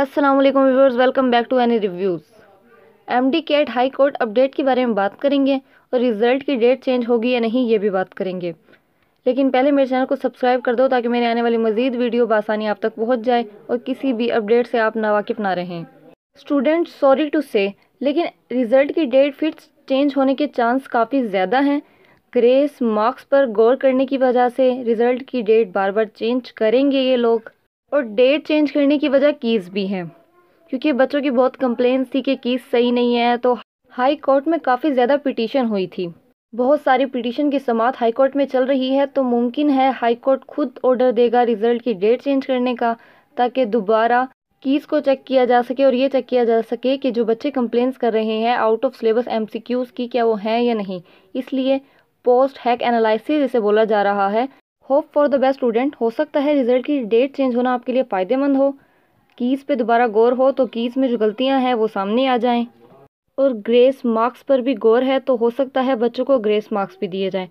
अस्सलाम वालेकुम viewers welcome back to any reviews M D CAT high court update के बारे में बात करेंगे और रिज़ल्ट की डेट चेंज होगी या नहीं ये भी बात करेंगे लेकिन पहले मेरे चैनल को सब्सक्राइब कर दो ताकि मेरे आने वाली मज़ीद वीडियो बसानी आप तक पहुँच जाए और किसी भी अपडेट से आप नावाकिफ ना रहें स्टूडेंट सॉरी टू से लेकिन रिज़ल्ट की डेट फिर चेंज होने के चांस काफ़ी ज़्यादा हैं ग्रेस मार्क्स पर गौर करने की वजह से रिज़ल्ट की डेट बार बार चेंज करेंगे ये लोग और डेट चेंज करने की वजह कीज़ भी हैं क्योंकि बच्चों की बहुत कंप्लेंट्स थी कि कीज़ सही नहीं है तो हाई कोर्ट में काफ़ी ज़्यादा पिटीशन हुई थी बहुत सारी पिटीशन की समात हाई कोर्ट में चल रही है तो मुमकिन है हाई कोर्ट खुद ऑर्डर देगा रिजल्ट की डेट चेंज करने का ताकि दोबारा कीज़ को चेक किया जा सके और ये चेक किया जा सके कि जो बच्चे कंप्लेंट्स कर रहे हैं आउट ऑफ सिलेबस एम की क्या वो हैं या नहीं इसलिए पोस्ट हैक एनालिस जिसे बोला जा रहा है hope for the best student हो सकता है रिजल्ट की डेट चेंज होना आपके लिए फ़ायदेमंद हो कीज़ पे दोबारा गौर हो तो कीज़ में जो गलतियां हैं वो सामने आ जाएं और ग्रेस मार्क्स पर भी गौर है तो हो सकता है बच्चों को ग्रेस मार्क्स भी दिए जाएं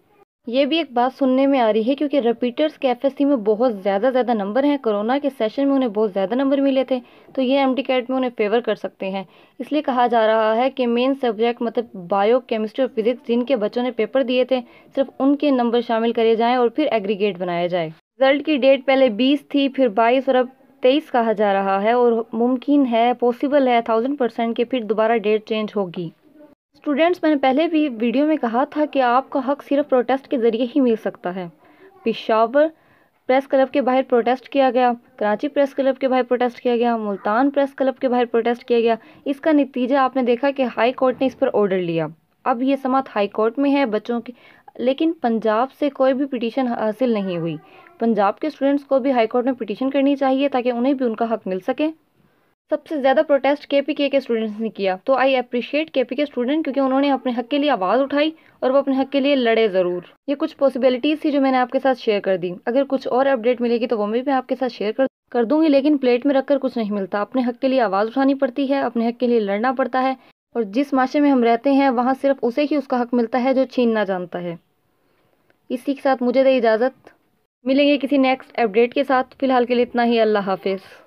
ये भी एक बात सुनने में आ रही है क्योंकि रिपीटर्स के एफएससी में बहुत ज़्यादा ज़्यादा नंबर हैं कोरोना के सेशन में उन्हें बहुत ज़्यादा नंबर मिले थे तो ये एम कैट में उन्हें फेवर कर सकते हैं इसलिए कहा जा रहा है कि मेन सब्जेक्ट मतलब बायो केमिस्ट्री और फिजिक्स जिनके बच्चों ने पेपर दिए थे सिर्फ उनके नंबर शामिल करे जाएँ और फिर एग्रीगेट बनाया जाए रिजल्ट की डेट पहले बीस थी फिर बाईस और अब तेईस कहा जा रहा है और मुमकिन है पॉसिबल है थाउजेंड परसेंट फिर दोबारा डेट चेंज होगी स्टूडेंट्स मैंने पहले भी वीडियो में कहा था कि आपका हक सिर्फ प्रोटेस्ट के ज़रिए ही मिल सकता है पिशावर प्रेस क्लब के बाहर प्रोटेस्ट किया गया कराची प्रेस क्लब के बाहर प्रोटेस्ट किया गया मुल्तान प्रेस क्लब के बाहर प्रोटेस्ट किया गया इसका नतीजा आपने देखा कि हाई कोर्ट ने इस पर ऑर्डर लिया अब ये समात हाई कोर्ट में है बच्चों की लेकिन पंजाब से कोई भी पिटीशन हासिल नहीं हुई पंजाब के स्टूडेंट्स को भी हाई कोर्ट में पिटीशन करनी चाहिए ताकि उन्हें भी उनका हक मिल सके सबसे ज़्यादा प्रोटेस्ट केपीके के स्टूडेंट्स ने किया तो I appreciate P K student क्योंकि उन्होंने अपने हक के लिए आवाज़ उठाई और वो अपने हक के लिए लड़े ज़रूर ये कुछ पॉसिबिलिटीज़ थी जो मैंने आपके साथ शेयर कर दी अगर कुछ और अपडेट मिलेगी तो वो भी मैं आपके साथ शेयर कर कर दूंगी लेकिन प्लेट में रखकर कुछ नहीं मिलता अपने हक के लिए आवाज़ उठानी पड़ती है अपने हक के लिए लड़ना पड़ता है और जिस माशे में हम रहते हैं वहाँ सिर्फ उसे ही उसका हक मिलता है जो छीनना जानता है इसी के साथ मुझे दे इजाज़त मिलेंगे किसी नेक्स्ट अपडेट के साथ फ़िलहाल के लिए इतना ही अल्लाह हाफिज़